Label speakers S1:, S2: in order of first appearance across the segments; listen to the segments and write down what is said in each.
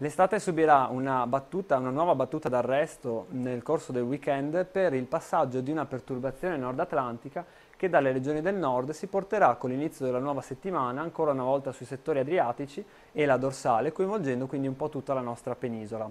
S1: L'estate subirà una, battuta, una nuova battuta d'arresto nel corso del weekend per il passaggio di una perturbazione nord-atlantica che dalle regioni del nord si porterà con l'inizio della nuova settimana ancora una volta sui settori adriatici e la dorsale, coinvolgendo quindi un po' tutta la nostra penisola.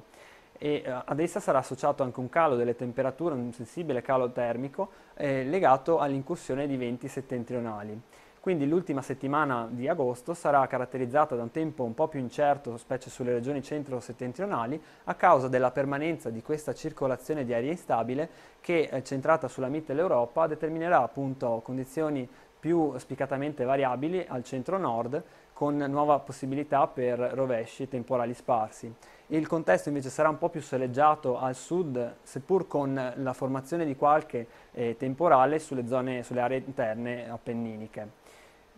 S1: E eh, ad essa sarà associato anche un calo delle temperature, un sensibile calo termico eh, legato all'incursione di venti settentrionali. Quindi l'ultima settimana di agosto sarà caratterizzata da un tempo un po' più incerto, specie sulle regioni centro-settentrionali, a causa della permanenza di questa circolazione di aria instabile che, eh, centrata sulla Mitteleuropa, determinerà appunto condizioni più spiccatamente variabili al centro-nord con nuova possibilità per rovesci temporali sparsi. Il contesto invece sarà un po' più soleggiato al sud, seppur con la formazione di qualche eh, temporale sulle, zone, sulle aree interne appenniniche.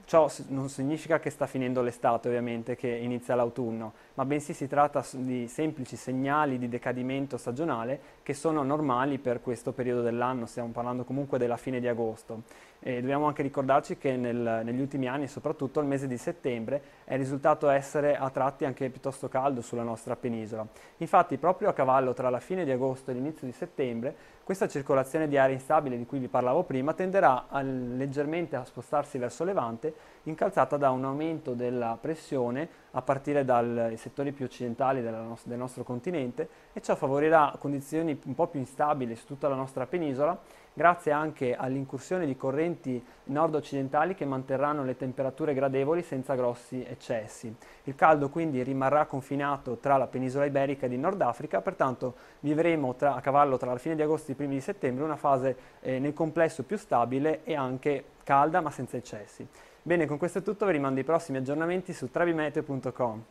S1: Ciò non significa che sta finendo l'estate ovviamente, che inizia l'autunno, ma bensì si tratta di semplici segnali di decadimento stagionale che sono normali per questo periodo dell'anno, stiamo parlando comunque della fine di agosto. E dobbiamo anche ricordarci che nel, negli ultimi anni, soprattutto il mese di settembre, è risultato essere a tratti anche piuttosto caldo sulla nostra penisola. Infatti proprio a cavallo tra la fine di agosto e l'inizio di settembre, questa circolazione di aria instabile di cui vi parlavo prima tenderà a, leggermente a spostarsi verso levante incalzata da un aumento della pressione a partire dai settori più occidentali nos del nostro continente e ciò favorirà condizioni un po' più instabili su tutta la nostra penisola grazie anche all'incursione di correnti nord-occidentali che manterranno le temperature gradevoli senza grossi eccessi. Il caldo quindi rimarrà confinato tra la penisola iberica e il Nord Africa, pertanto vivremo tra, a cavallo tra la fine di agosto e i primi di settembre una fase eh, nel complesso più stabile e anche calda ma senza eccessi. Bene, con questo è tutto, vi rimando i prossimi aggiornamenti su trebimeteo.com.